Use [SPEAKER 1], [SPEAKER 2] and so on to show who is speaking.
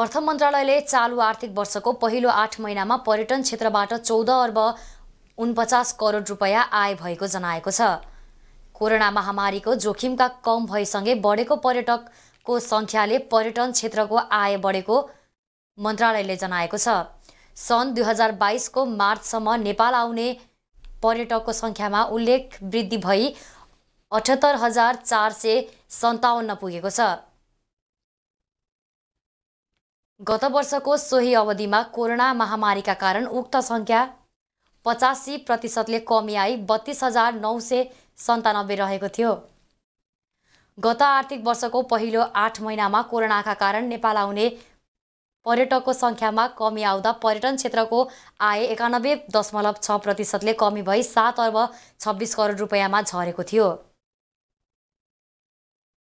[SPEAKER 1] अर्थ मन्त्रालयले चालु आर्थिक वर्षको पहिलो आठ महिनामा पर्यटन क्षेत्रबाट चौध अर्ब उनपचास करोड रुपियाँ आय भएको जनाएको छ कोरोना महामारीको जोखिमका कम भएसँगै बढेको पर्यटकको सङ्ख्याले पर्यटन क्षेत्रको आय बढेको मन्त्रालयले जनाएको छ सन् दुई हजार बाइसको मार्चसम्म नेपाल आउने पर्यटकको सङ्ख्यामा उल्लेख वृद्धि भई अठहत्तर हजार चार सय सन्ताउन्न पुगेको छ गत वर्षको सोही अवधिमा कोरोना महामारीका कारण उक्त सङ्ख्या पचासी प्रतिशतले कमी आई बत्तिस हजार नौ सय सन्तानब्बे रहेको थियो गत आर्थिक वर्षको पहिलो आठ महिनामा कोरोनाका कारण नेपाल आउने पर्यटकको सङ्ख्यामा कमी आउँदा पर्यटन क्षेत्रको आय एकानब्बे दशमलव छ प्रतिशतले कमी भई सात अर्ब छब्बिस करोड रुपियाँमा झरेको थियो